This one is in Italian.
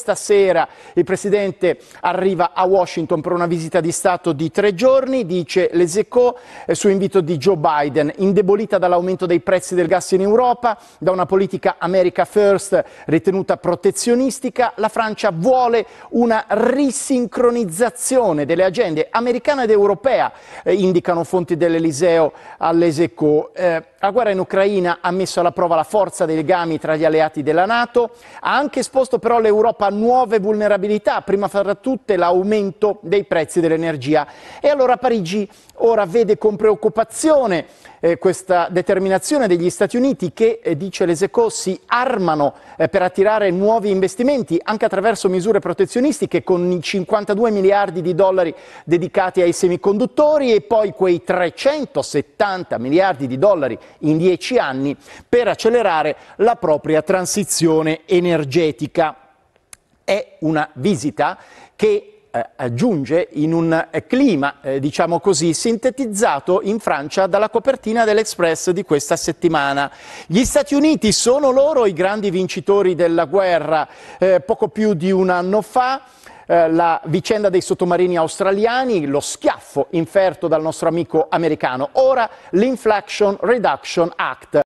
Questa sera il Presidente arriva a Washington per una visita di Stato di tre giorni, dice l'eseco eh, su invito di Joe Biden, indebolita dall'aumento dei prezzi del gas in Europa, da una politica America First ritenuta protezionistica, la Francia vuole una risincronizzazione delle agende americana ed europea, eh, indicano fonti dell'Eliseo all'eseco. Eh, la guerra in Ucraina ha messo alla prova la forza dei legami tra gli alleati della Nato, ha anche esposto però l'Europa a nuove vulnerabilità, prima fra tutte l'aumento dei prezzi dell'energia. E allora Parigi ora vede con preoccupazione eh, questa determinazione degli Stati Uniti che, eh, dice l'Eseco, si armano eh, per attirare nuovi investimenti anche attraverso misure protezionistiche con i 52 miliardi di dollari dedicati ai semiconduttori e poi quei 370 miliardi di dollari in dieci anni per accelerare la propria transizione energetica. È una visita che eh, aggiunge in un eh, clima, eh, diciamo così, sintetizzato in Francia dalla copertina dell'Express di questa settimana. Gli Stati Uniti sono loro i grandi vincitori della guerra eh, poco più di un anno fa. Eh, la vicenda dei sottomarini australiani, lo schiaffo inferto dal nostro amico americano. Ora l'Inflation Reduction Act.